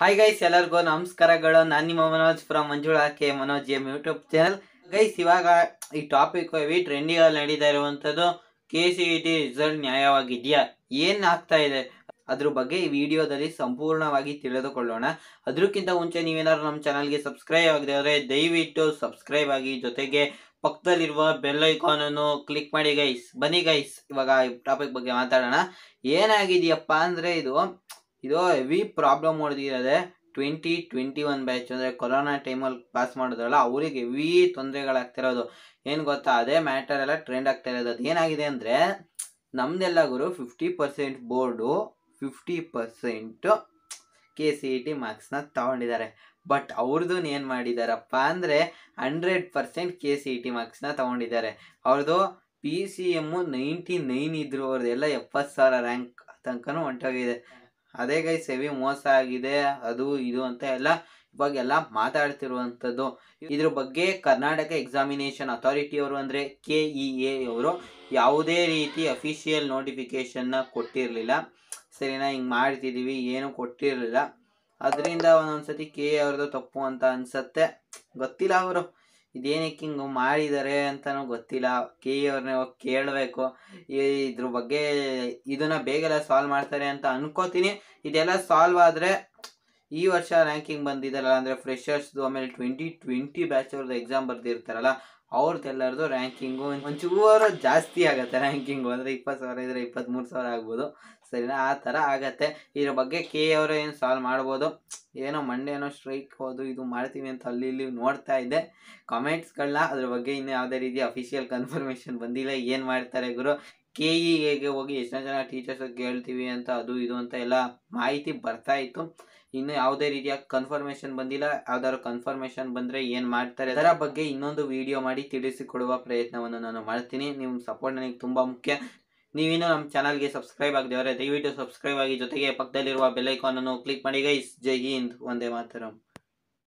hi guys ಎಲ್ಲರಿಗೂ ನಮಸ್ಕಾರಗಳು ನಾನು ನಿಮ್ಮ Manoj from Manjula K Manoj M YouTube channel guys ಇವಾಗ ಈ ಟಾಪಿಕ್ ಟ್ರೆಂಡಿಂಗ್ ಅಲ್ಲಿ ನಡೀತಾ ಇರುವಂಥದ್ದು K C E e T result ನ್ಯಾಯವಾಗಿದೆಯಾ ಏನ್ ಆಗ್ತಾ ಇದೆ ಅದ್ರ ಬಗ್ಗೆ ಈ ವಿಡಿಯೋದಲ್ಲಿ ಸಂಪೂರ್ಣವಾಗಿ ತಿಳಿದುಕೊಳ್ಳೋಣ ಅದಕ್ಕಿಂತ ಮುಂಚೆ ನೀವೇನಾದ್ರು ನಮ್ಮ ಚಾನಲ್ಗೆ ಸಬ್ಸ್ಕ್ರೈಬ್ ಆಗಿದೆ ಅಂದರೆ ದಯವಿಟ್ಟು ಸಬ್ಸ್ಕ್ರೈಬ್ ಆಗಿ ಜೊತೆಗೆ ಪಕ್ಕದಲ್ಲಿರುವ ಬೆಲ್ ಅನ್ನು ಕ್ಲಿಕ್ ಮಾಡಿ ಗೈಸ್ ಬನ್ನಿ ಗೈಸ್ ಇವಾಗ ಈ ಟಾಪಿಕ್ ಬಗ್ಗೆ ಮಾತಾಡೋಣ ಏನಾಗಿದೆಯಪ್ಪ ಅಂದರೆ ಇದು ಇದು ಹೆವಿ ಪ್ರಾಬ್ಲಮ್ ಹೊಡೆದಿರೋದೆ ಟ್ವೆಂಟಿ ಟ್ವೆಂಟಿ ಒನ್ ಬ್ಯಾಚ್ ಅಂದರೆ ಕೊರೋನಾ ಟೈಮಲ್ಲಿ ಪಾಸ್ ಮಾಡಿದ್ರಲ್ಲ ಅವ್ರಿಗೆ ಹೆವಿ ತೊಂದರೆಗಳಾಗ್ತಿರೋದು ಏನು ಗೊತ್ತಾ ಅದೇ ಮ್ಯಾಟರ್ ಎಲ್ಲ ಟ್ರೆಂಡ್ ಆಗ್ತಾ ಇರೋದು ಅದು ಏನಾಗಿದೆ ಅಂದರೆ ನಮ್ದೆಲ್ಲ ಗುರು fifty percent board fifty percent K C E T ಮಾರ್ಕ್ಸ್ನ ತಗೊಂಡಿದ್ದಾರೆ ಬಟ್ ಅವ್ರದ್ದು ಏನು ಮಾಡಿದಾರಪ್ಪ ಅಂದರೆ hundred percent K C E T ಮಾರ್ಕ್ಸ್ನ ತೊಗೊಂಡಿದ್ದಾರೆ ಅವ್ರದ್ದು P C M ninety nine ಇದ್ರು ಅವ್ರದ್ದೆಲ್ಲ ಎಪ್ಪತ್ತು ಸಾವಿರ ರ್ಯಾಂಕ್ ತನಕನೂ ಹೊಂಟೋಗಿದೆ ಅದೇ ಗೈ ಸೆವಿ ಮೋಸ ಆಗಿದೆ ಅದು ಇದು ಅಂತ ಎಲ್ಲ ಇವಾಗ ಎಲ್ಲ ಮಾತಾಡ್ತಿರುವಂಥದ್ದು ಇದ್ರ ಬಗ್ಗೆ ಕರ್ನಾಟಕ ಎಕ್ಸಾಮಿನೇಷನ್ ಅಥಾರಿಟಿ ಅವರು ಅಂದರೆ ಕೆ ಇ e ಎ ಅವರು ಯಾವುದೇ ರೀತಿ ಅಫಿಷಿಯಲ್ ನೋಟಿಫಿಕೇಷನ್ನ ಕೊಟ್ಟಿರಲಿಲ್ಲ ಸರಿನಾ ಹಿಂಗೆ ಮಾಡ್ತಿದ್ದೀವಿ ಏನೂ ಕೊಟ್ಟಿರಲಿಲ್ಲ ಅದರಿಂದ ಒಂದೊಂದ್ಸತಿ ಕೆ ಎ e ಅವ್ರದ್ದು ತಪ್ಪು ಅಂತ ಅನಿಸತ್ತೆ ಗೊತ್ತಿಲ್ಲ ಅವರು ಇದೇನಕ್ಕೆ ಹಿಂಗೆ ಮಾಡಿದ್ದಾರೆ ಅಂತಲೂ ಗೊತ್ತಿಲ್ಲ ಕೆ ಅವ್ರನ್ನ ಹೋಗಿ ಕೇಳಬೇಕು ಇದ್ರ ಬಗ್ಗೆ ಇದನ್ನ ಬೇಗೆಲ್ಲ ಸಾಲ್ವ್ ಮಾಡ್ತಾರೆ ಅಂತ ಅನ್ಕೋತೀನಿ ಇದೆಲ್ಲ ಸಾಲ್ವ್ ಆದರೆ ಈ ವರ್ಷ ರ್ಯಾಂಕಿಂಗ್ ಬಂದಿದ್ದಾರಲ್ಲ ಅಂದರೆ ಫ್ರೆಷರ್ಸ್ದು ಆಮೇಲೆ ಟ್ವೆಂಟಿ ಟ್ವೆಂಟಿ ಬ್ಯಾಚ್ ಅವ್ರದ್ದು ಎಕ್ಸಾಮ್ ಬರ್ದಿರ್ತಾರಲ್ಲ ಅವ್ರದ್ದೆಲ್ಲರದು ರ್ಯಾಂಕಿಂಗು ಒಂಚೂರು ಜಾಸ್ತಿ ಆಗುತ್ತೆ ರ್ಯಾಂಕಿಂಗು ಅಂದರೆ ಇಪ್ಪತ್ತು ಸಾವಿರ ಇದ್ದರೆ ಇಪ್ಪತ್ತ್ಮೂರು ಸಾವಿರ ಆಗ್ಬೋದು ಸರಿನಾ ಆ ಥರ ಆಗತ್ತೆ ಇದ್ರ ಬಗ್ಗೆ ಕೆ ಅವರು ಏನು ಸಾಲ್ವ್ ಮಾಡ್ಬೋದು ಏನೋ ಮಂಡೇನೋ ಏನೋ ಸ್ಟ್ರೈಕ್ ಹೋದು ಇದು ಮಾಡ್ತೀವಿ ಅಂತ ಅಲ್ಲಿ ಇಲ್ಲಿ ನೋಡ್ತಾ ಇದ್ದೆ ಕಾಮೆಂಟ್ಸ್ಗಳನ್ನ ಅದ್ರ ಬಗ್ಗೆ ಇನ್ನು ಯಾವುದೇ ರೀತಿ ಅಫಿಷಿಯಲ್ ಕನ್ಫರ್ಮೇಷನ್ ಬಂದಿಲ್ಲ ಏನು ಮಾಡ್ತಾರೆ ಗುರು ಕೆ ಇ ಹೋಗಿ ಎಷ್ಟೋ ಜನ ಟೀಚರ್ಸ್ ಕೇಳ್ತೀವಿ ಅಂತ ಅದು ಇದು ಅಂತ ಎಲ್ಲ ಮಾಹಿತಿ ಬರ್ತಾ ಇತ್ತು ಇನ್ನು ಯಾವುದೇ ರೀತಿಯ ಕನ್ಫರ್ಮೇಷನ್ ಬಂದಿಲ್ಲ ಯಾವ್ದಾದ್ರು ಕನ್ಫರ್ಮೇಷನ್ ಬಂದರೆ ಏನು ಮಾಡ್ತಾರೆ ಅದರ ಬಗ್ಗೆ ಇನ್ನೊಂದು ವಿಡಿಯೋ ಮಾಡಿ ತಿಳಿಸಿಕೊಡುವ ಪ್ರಯತ್ನವನ್ನು ನಾನು ಮಾಡ್ತೀನಿ ನಿಮ್ಮ ಸಪೋರ್ಟ್ ನನಗೆ ತುಂಬ ಮುಖ್ಯ ನೀವಿನ್ನೂ ನಮ್ಮ ಚಾನಲ್ಗೆ ಸಬ್ಸ್ಕ್ರೈಬ್ ಆಗದೆ ಅವರೇ ದಯವಿಟ್ಟು ಸಬ್ಸ್ಕ್ರೈಬ್ ಆಗಿ ಜೊತೆಗೆ ಪಕ್ಕದಲ್ಲಿರುವ ಬೆಲ್ಲೈಕಾನನ್ನು ಕ್ಲಿಕ್ ಮಾಡಿ ಗೈಸ್ ಜೈ ಹಿಂದ್ ಒಂದೇ ಮಾತರಂ